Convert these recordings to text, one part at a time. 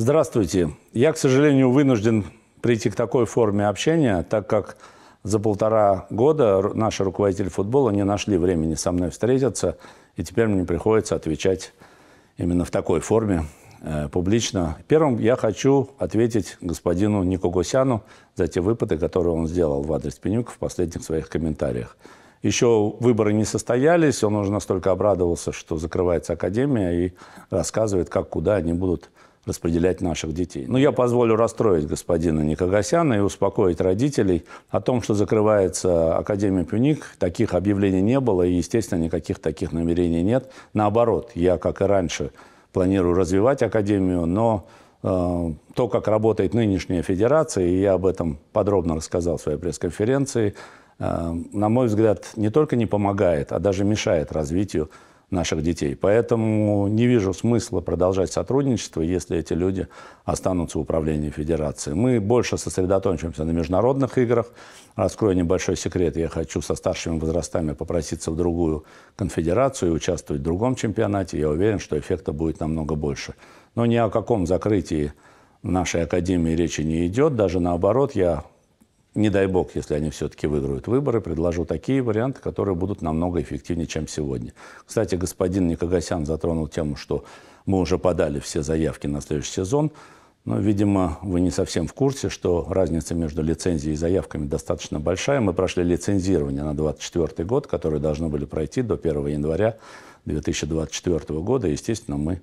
Здравствуйте. Я, к сожалению, вынужден прийти к такой форме общения, так как за полтора года наши руководители футбола не нашли времени со мной встретиться, и теперь мне приходится отвечать именно в такой форме э, публично. Первым я хочу ответить господину Никогосяну за те выпады, которые он сделал в адрес Пенюка в последних своих комментариях. Еще выборы не состоялись, он уже настолько обрадовался, что закрывается академия и рассказывает, как, куда они будут распределять наших детей. Но я позволю расстроить господина Никогасяна и успокоить родителей о том, что закрывается Академия Пюник. Таких объявлений не было, и, естественно, никаких таких намерений нет. Наоборот, я, как и раньше, планирую развивать Академию, но э, то, как работает нынешняя федерация, и я об этом подробно рассказал в своей пресс-конференции, э, на мой взгляд, не только не помогает, а даже мешает развитию наших детей. Поэтому не вижу смысла продолжать сотрудничество, если эти люди останутся в управлении Федерации. Мы больше сосредоточимся на международных играх. Раскрою небольшой секрет. Я хочу со старшими возрастами попроситься в другую конфедерацию и участвовать в другом чемпионате. Я уверен, что эффекта будет намного больше. Но ни о каком закрытии нашей академии речи не идет. Даже наоборот, я не дай бог, если они все-таки выиграют выборы, предложу такие варианты, которые будут намного эффективнее, чем сегодня. Кстати, господин Никогасян затронул тему, что мы уже подали все заявки на следующий сезон. Но, видимо, вы не совсем в курсе, что разница между лицензией и заявками достаточно большая. Мы прошли лицензирование на 2024 год, которое должно были пройти до 1 января 2024 года. И, естественно, мы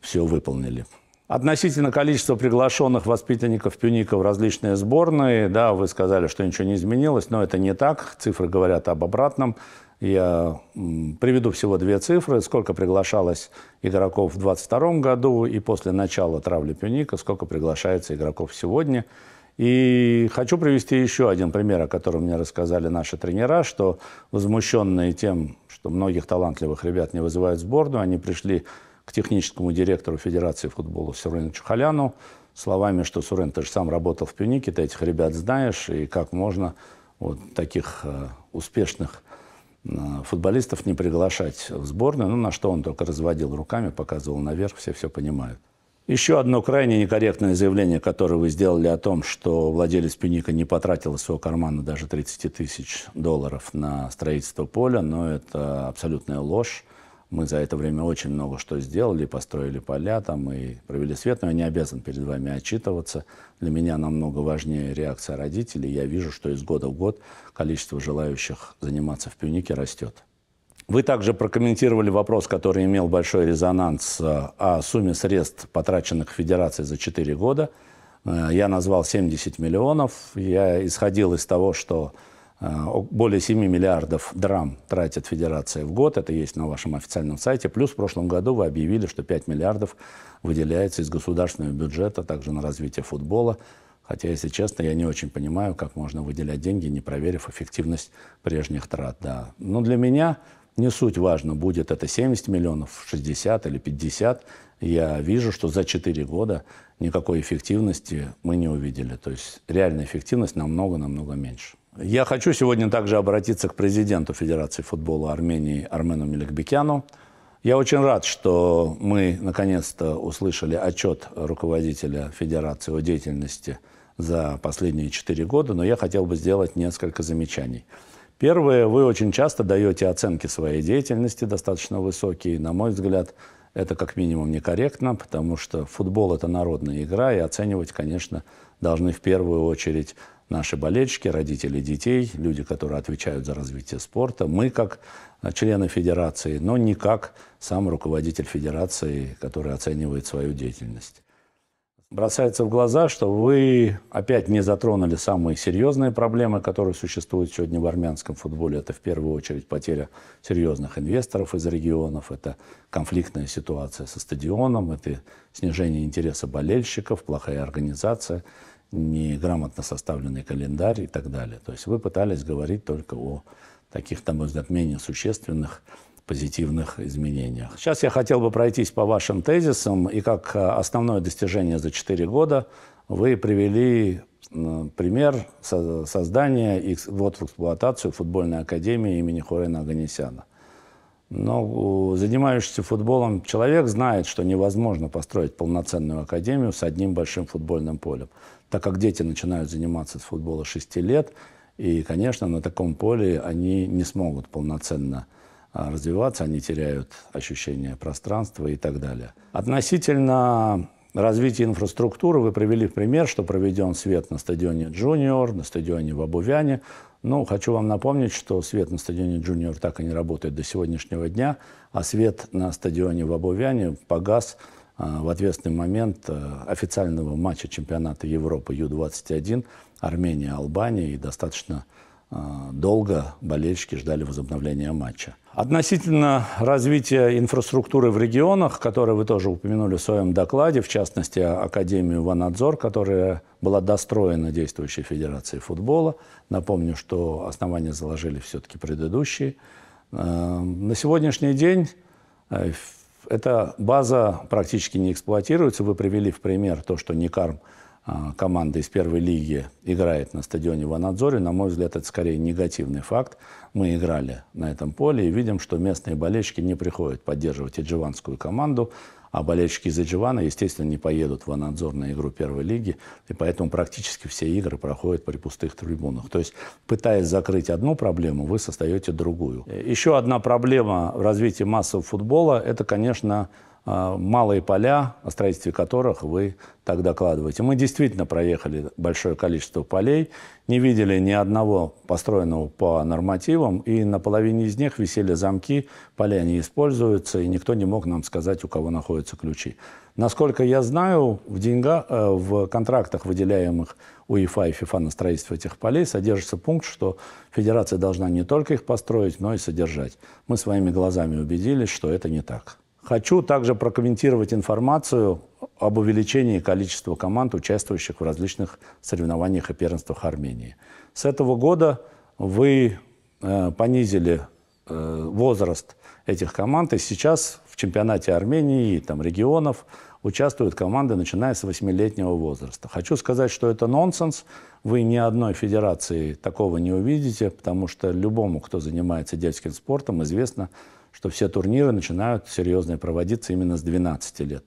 все выполнили. Относительно количества приглашенных воспитанников Пюника в различные сборные, да, вы сказали, что ничего не изменилось, но это не так. Цифры говорят об обратном. Я приведу всего две цифры. Сколько приглашалось игроков в 2022 году и после начала травли Пюника, сколько приглашается игроков сегодня. И хочу привести еще один пример, о котором мне рассказали наши тренера, что возмущенные тем, что многих талантливых ребят не вызывают в сборную, они пришли к техническому директору Федерации футбола Сурену Чухаляну словами, что Сурен, ты же сам работал в Пюнике, ты этих ребят знаешь, и как можно вот таких э, успешных э, футболистов не приглашать в сборную, ну, на что он только разводил руками, показывал наверх, все все понимают. Еще одно крайне некорректное заявление, которое вы сделали о том, что владелец Пюника не потратил из своего кармана даже 30 тысяч долларов на строительство поля, но это абсолютная ложь. Мы за это время очень много что сделали, построили поля там и провели свет, но я не обязан перед вами отчитываться. Для меня намного важнее реакция родителей. Я вижу, что из года в год количество желающих заниматься в пивнике растет. Вы также прокомментировали вопрос, который имел большой резонанс э, о сумме средств, потраченных Федерацией за 4 года. Э, я назвал 70 миллионов. Я исходил из того, что Э, более 7 миллиардов драм тратит Федерация в год, это есть на вашем официальном сайте, плюс в прошлом году вы объявили, что 5 миллиардов выделяется из государственного бюджета, также на развитие футбола. Хотя, если честно, я не очень понимаю, как можно выделять деньги, не проверив эффективность прежних трат. Да. Но для меня не суть важно, будет это 70 миллионов, 60 или 50. Я вижу, что за 4 года никакой эффективности мы не увидели. То есть реальная эффективность намного-намного меньше. Я хочу сегодня также обратиться к президенту Федерации футбола Армении Армену Меликбекяну. Я очень рад, что мы наконец-то услышали отчет руководителя Федерации о деятельности за последние четыре года, но я хотел бы сделать несколько замечаний. Первое, вы очень часто даете оценки своей деятельности достаточно высокие. На мой взгляд, это как минимум некорректно, потому что футбол – это народная игра, и оценивать, конечно, должны в первую очередь наши болельщики, родители детей, люди, которые отвечают за развитие спорта, мы как э, члены федерации, но не как сам руководитель федерации, который оценивает свою деятельность. Бросается в глаза, что вы опять не затронули самые серьезные проблемы, которые существуют сегодня в армянском футболе. Это в первую очередь потеря серьезных инвесторов из регионов, это конфликтная ситуация со стадионом, это снижение интереса болельщиков, плохая организация – неграмотно составленный календарь и так далее. То есть вы пытались говорить только о таких, на мой взгляд, менее существенных позитивных изменениях. Сейчас я хотел бы пройтись по вашим тезисам. И как э, основное достижение за 4 года вы привели пример создания и вот в эксплуатацию футбольной академии имени Хурена Аганесяна. Но занимающийся футболом человек знает, что невозможно построить полноценную академию с одним большим футбольным полем так как дети начинают заниматься с футбола 6 лет, и, конечно, на таком поле они не смогут полноценно а, развиваться, они теряют ощущение пространства и так далее. Относительно развития инфраструктуры вы привели в пример, что проведен свет на стадионе «Джуниор», на стадионе в Обувяне. Ну, хочу вам напомнить, что свет на стадионе «Джуниор» так и не работает до сегодняшнего дня, а свет на стадионе в Обувяне погас а, в ответственный момент э, официального матча чемпионата Европы Ю-21 Армения-Албания и достаточно э, долго болельщики ждали возобновления матча. Относительно развития инфраструктуры в регионах, которые вы тоже упомянули в своем докладе, в частности, Академию «Ванадзор», которая была достроена действующей Федерацией футбола. Напомню, что основания заложили все-таки предыдущие. Э, на сегодняшний день эта база практически не эксплуатируется. Вы привели в пример то, что Никарм, а, команда из первой лиги, играет на стадионе в Анадзоре. На мой взгляд, это скорее негативный факт. Мы играли на этом поле и видим, что местные болельщики не приходят поддерживать эдживанскую команду. А болельщики из Эдживана, естественно, не поедут в Анадзор на игру первой лиги, и поэтому практически все игры проходят при пустых трибунах. То есть, пытаясь закрыть одну проблему, вы создаете другую. Э, Еще одна проблема в развитии массового футбола – это, конечно, а, малые поля, о строительстве которых вы так докладываете. Мы действительно проехали большое количество полей, не видели ни одного построенного по нормативам, и на половине из них висели замки, поля не используются, и никто не мог нам сказать, у кого находятся ключи. Насколько я знаю, в, деньгах, э, в контрактах, выделяемых УЕФА и ФИФА на строительство этих полей, содержится пункт, что федерация должна не только их построить, но и содержать. Мы своими глазами убедились, что это не так. Хочу также прокомментировать информацию об увеличении количества команд, участвующих в различных соревнованиях и первенствах Армении. С этого года вы э, понизили э, возраст этих команд, и сейчас в чемпионате Армении и там, регионов участвуют команды, начиная с 8-летнего возраста. Хочу сказать, что это нонсенс. Вы ни одной федерации такого не увидите, потому что любому, кто занимается детским спортом, известно, что все турниры начинают серьезно проводиться именно с 12 лет.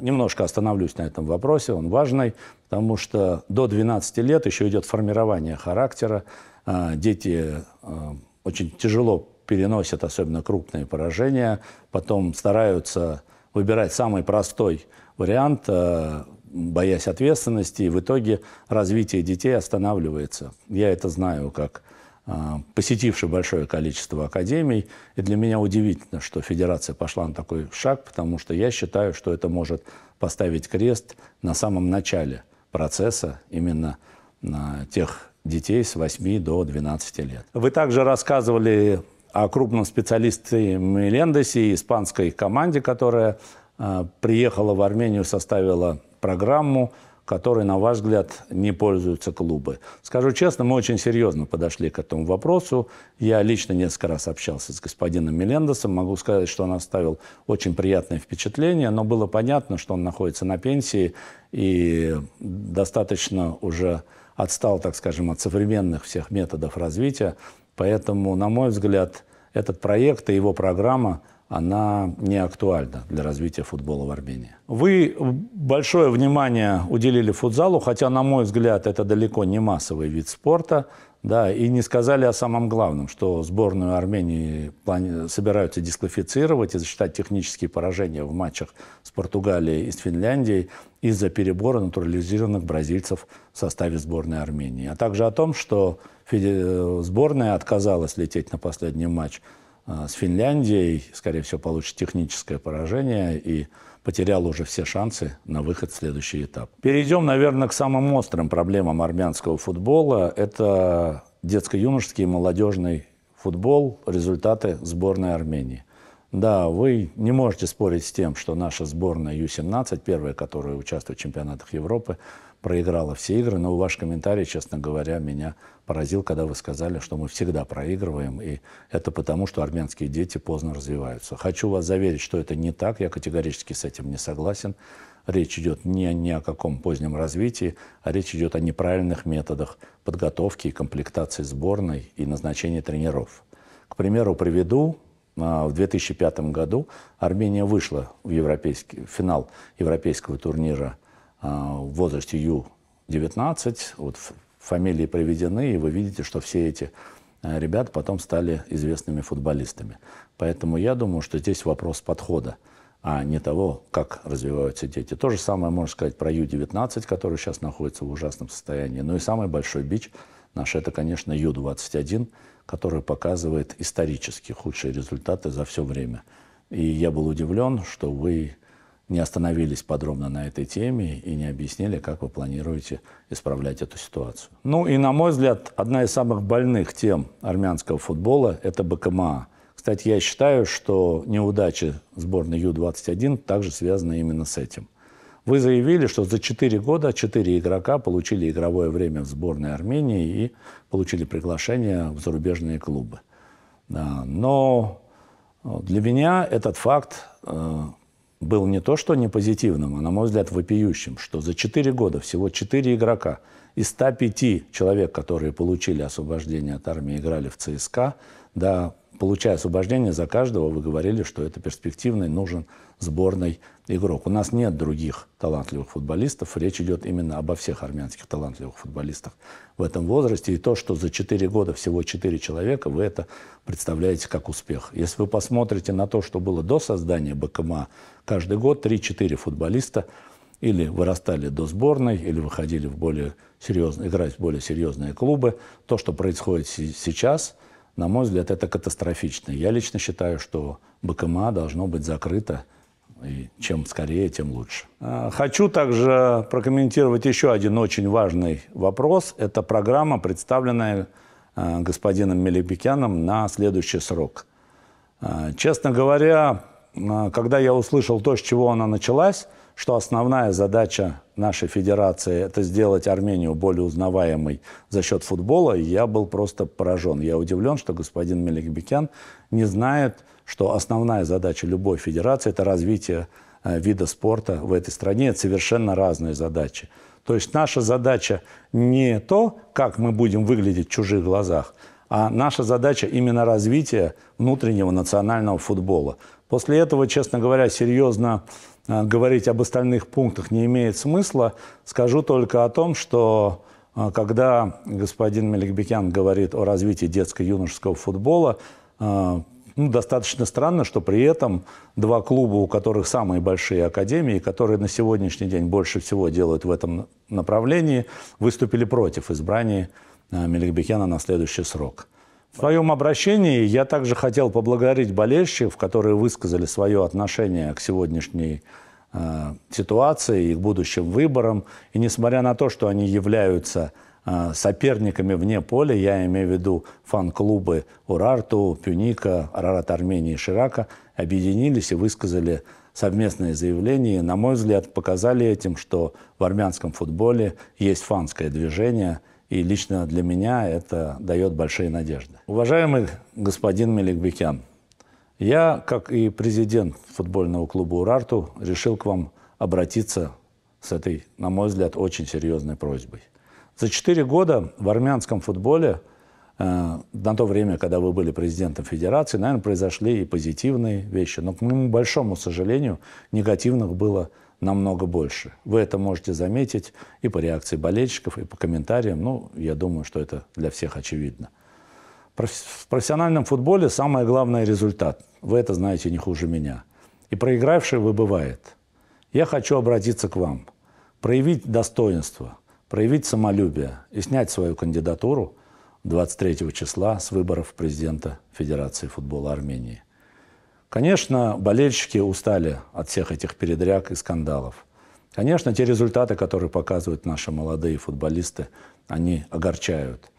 Немножко остановлюсь на этом вопросе, он важный, потому что до 12 лет еще идет формирование характера. А, дети а, очень тяжело переносят, особенно крупные поражения, потом стараются выбирать самый простой вариант, а, боясь ответственности, и в итоге развитие детей останавливается. Я это знаю как а, посетивший большое количество академий. И для меня удивительно, что федерация пошла на такой шаг, потому что я считаю, что это может поставить крест на самом начале процесса именно на тех детей с 8 до 12 лет. Вы также рассказывали о крупном специалисте Мелендесе испанской команде, которая а, приехала в Армению, составила программу – которые на ваш взгляд, не пользуются клубы? Скажу честно, мы очень серьезно подошли к этому вопросу. Я лично несколько раз общался с господином Мелендесом. Могу сказать, что он оставил очень приятное впечатление, но было понятно, что он находится на пенсии и достаточно уже отстал, так скажем, от современных всех методов развития. Поэтому, на мой взгляд, этот проект и его программа – она не актуальна для развития футбола в Армении. Вы большое внимание уделили футзалу, хотя, на мой взгляд, это далеко не массовый вид спорта, да, и не сказали о самом главном, что сборную Армении плани... собираются дисквалифицировать и засчитать технические поражения в матчах с Португалией и с Финляндией из-за перебора натурализированных бразильцев в составе сборной Армении. А также о том, что феде... Э, сборная отказалась лететь на последний матч а, с Финляндией, скорее всего, получит техническое поражение и потерял уже все шансы на выход в следующий этап. Перейдем, наверное, к самым острым проблемам армянского футбола. Это детско-юношеский и молодежный футбол, результаты сборной Армении. Да, вы не можете спорить с тем, что наша сборная Ю-17, первая, которая участвует в чемпионатах Европы, проиграла все игры, но ваш комментарий, честно говоря, меня поразил, когда вы сказали, что мы всегда проигрываем, и это потому, что армянские дети поздно развиваются. Хочу вас заверить, что это не так, я категорически с этим не согласен. Речь идет не не о каком позднем развитии, а речь идет о неправильных методах подготовки и комплектации сборной и назначения тренеров. К примеру, приведу а, в 2005 году Армения вышла в, европейский, в финал европейского турнира а, в возрасте Ю-19, вот фамилии приведены, и вы видите, что все эти э, ребята потом стали известными футболистами. Поэтому я думаю, что здесь вопрос подхода, а не того, как развиваются дети. То же самое можно сказать про Ю-19, который сейчас находится в ужасном состоянии. Ну и самый большой бич наш – это, конечно, Ю-21, который показывает исторически худшие результаты за все время. И я был удивлен, что вы не остановились подробно на этой теме и не объяснили, как вы планируете исправлять эту ситуацию. Ну и, на мой взгляд, одна из самых больных тем армянского футбола – это БКМА. Кстати, я считаю, что неудачи сборной Ю-21 также связаны именно с этим. Вы заявили, что за 4 года 4 игрока получили игровое время в сборной Армении и получили приглашение в зарубежные клубы. А, но для меня этот факт э, был не то что не позитивным, а, на мой взгляд, вопиющим, что за 4 года всего 4 игрока из 105 человек, которые получили освобождение от армии, играли в ЦСКА, да, получая освобождение за каждого, вы говорили, что это перспективный, нужен сборный игрок. У нас нет других талантливых футболистов. Речь идет именно обо всех армянских талантливых футболистах в этом возрасте. И то, что за 4 года всего 4 человека, вы это представляете как успех. Если вы посмотрите на то, что было до создания БКМА, каждый год 3-4 футболиста или вырастали до сборной, или выходили в более серьезные, играть в более серьезные клубы. То, что происходит сейчас – на мой взгляд, это катастрофично. Я лично считаю, что БКМА должно быть закрыто, и чем скорее, тем лучше. А, хочу также прокомментировать еще один очень важный вопрос. Это программа, представленная а, господином Мелепикяном на следующий срок. А, честно говоря, когда я услышал то, с чего она началась – что основная задача нашей федерации – это сделать Армению более узнаваемой за счет футбола, я был просто поражен. Я удивлен, что господин Меликбекян не знает, что основная задача любой федерации – это развитие э, вида спорта в этой стране. Это совершенно разные задачи. То есть наша задача не то, как мы будем выглядеть в чужих глазах, а наша задача именно развитие внутреннего национального футбола. После этого, честно говоря, серьезно Э, говорить об остальных пунктах не имеет смысла. Скажу только о том, что э, когда господин Меликбекян говорит о развитии детско-юношеского футбола, э, ну, достаточно странно, что при этом два клуба, у которых самые большие академии, которые на сегодняшний день больше всего делают в этом направлении, выступили против избрания Меликбекяна на следующий срок. В своем обращении я также хотел поблагодарить болельщиков, которые высказали свое отношение к сегодняшней э, ситуации и к будущим выборам. И несмотря на то, что они являются э, соперниками вне поля, я имею в виду фан-клубы Урарту, Пюника, Рарат Армении и Ширака, объединились и высказали совместное заявление. На мой взгляд, показали этим, что в армянском футболе есть фанское движение – и лично для меня это дает большие надежды. Уважаемый господин Меликбекян, я, как и президент футбольного клуба «Урарту», решил к вам обратиться с этой, на мой взгляд, очень серьезной просьбой. За четыре года в армянском футболе, э, на то время, когда вы были президентом федерации, наверное, произошли и позитивные вещи. Но, к моему большому сожалению, негативных было намного больше. Вы это можете заметить и по реакции болельщиков, и по комментариям. Ну, я думаю, что это для всех очевидно. В профессиональном футболе самое главное – результат. Вы это знаете не хуже меня. И проигравший выбывает. Я хочу обратиться к вам. Проявить достоинство, проявить самолюбие и снять свою кандидатуру 23 числа с выборов президента Федерации футбола Армении. Конечно, болельщики устали от всех этих передряг и скандалов. Конечно, те результаты, которые показывают наши молодые футболисты, они огорчают.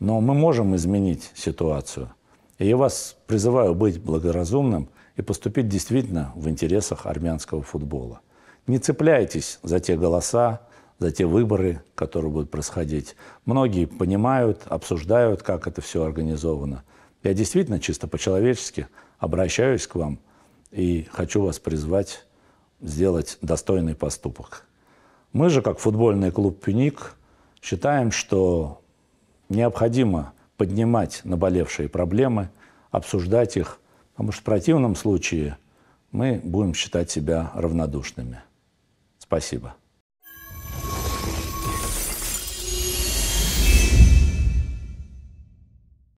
Но мы можем изменить ситуацию. И я вас призываю быть благоразумным и поступить действительно в интересах армянского футбола. Не цепляйтесь за те голоса, за те выборы, которые будут происходить. Многие понимают, обсуждают, как это все организовано – я действительно чисто по-человечески обращаюсь к вам и хочу вас призвать сделать достойный поступок. Мы же, как футбольный клуб «Пюник», считаем, что необходимо поднимать наболевшие проблемы, обсуждать их, потому что в противном случае мы будем считать себя равнодушными. Спасибо.